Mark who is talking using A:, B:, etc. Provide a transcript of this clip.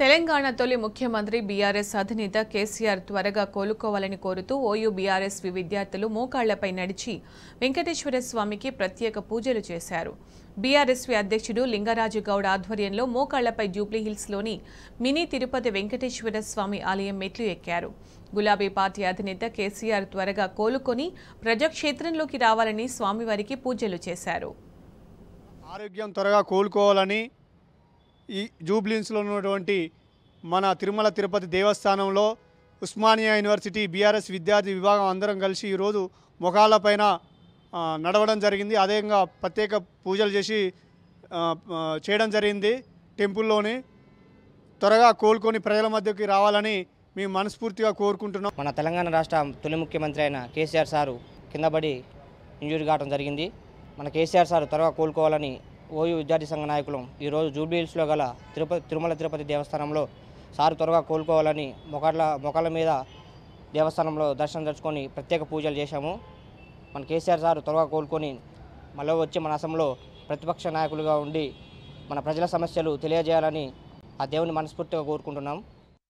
A: తెలంగాణ తొలి ముఖ్యమంత్రి బీఆర్ఎస్ అధినేత కేసీఆర్ త్వరగా కోలుకోవాలని కోరుతూ ఓయూ బీఆర్ఎస్ విద్యార్థులు మోకాళ్లపై నడిచి వెంకటేశ్వర స్వామికి ప్రత్యేక పూజలు చేశారు బీఆర్ఎస్వి అధ్యక్షుడు లింగరాజు గౌడ్ ఆధ్వర్యంలో మోకాళ్లపై హిల్స్లోని మినీ తిరుపతి వెంకటేశ్వర స్వామి ఆలయం మెట్లు ఎక్కారు గులాబీ పార్టీ అధినేత కేసీఆర్ త్వరగా కోలుకొని ప్రజాక్షేత్రంలోకి రావాలని స్వామివారికి పూజలు చేశారు
B: ఆరోగ్యం త్వరగా కోలుకోవాలని ఈ జూబ్లీన్స్లో ఉన్నటువంటి మన తిరుమల తిరుపతి దేవస్థానంలో ఉస్మానియా యూనివర్సిటీ బీఆర్ఎస్ విద్యార్థి విభాగం అందరం కలిసి ఈరోజు ముఖాలపైన నడవడం జరిగింది అదేవిధంగా ప్రత్యేక పూజలు చేసి చేయడం జరిగింది టెంపుల్లోని త్వరగా కోలుకొని ప్రజల మధ్యకి రావాలని మేము మనస్ఫూర్తిగా కోరుకుంటున్నాం మన తెలంగాణ
C: రాష్ట్ర తొలి ముఖ్యమంత్రి అయిన కేసీఆర్ సారు కిందపడి ఇంజూరీ కావడం జరిగింది మన కేసీఆర్ సారు త్వరగా కోలుకోవాలని ఓయూ విద్యార్థి సంఘ నాయకులం ఈరోజు జూబ్లీహిల్స్లో గల తిరుపతి తిరుమల తిరుపతి దేవస్థానంలో సారు త్వరగా కోలుకోవాలని మొకాళ్ళ మొకాళ్ళ మీద దేవస్థానంలో దర్శనం తెచ్చుకొని ప్రత్యేక పూజలు చేశాము మన కేసీఆర్ సారు త్వరగా కోలుకొని మళ్ళీ వచ్చి మన అసంలో ప్రతిపక్ష నాయకులుగా ఉండి మన ప్రజల సమస్యలు తెలియజేయాలని ఆ దేవుని మనస్ఫూర్తిగా కోరుకుంటున్నాం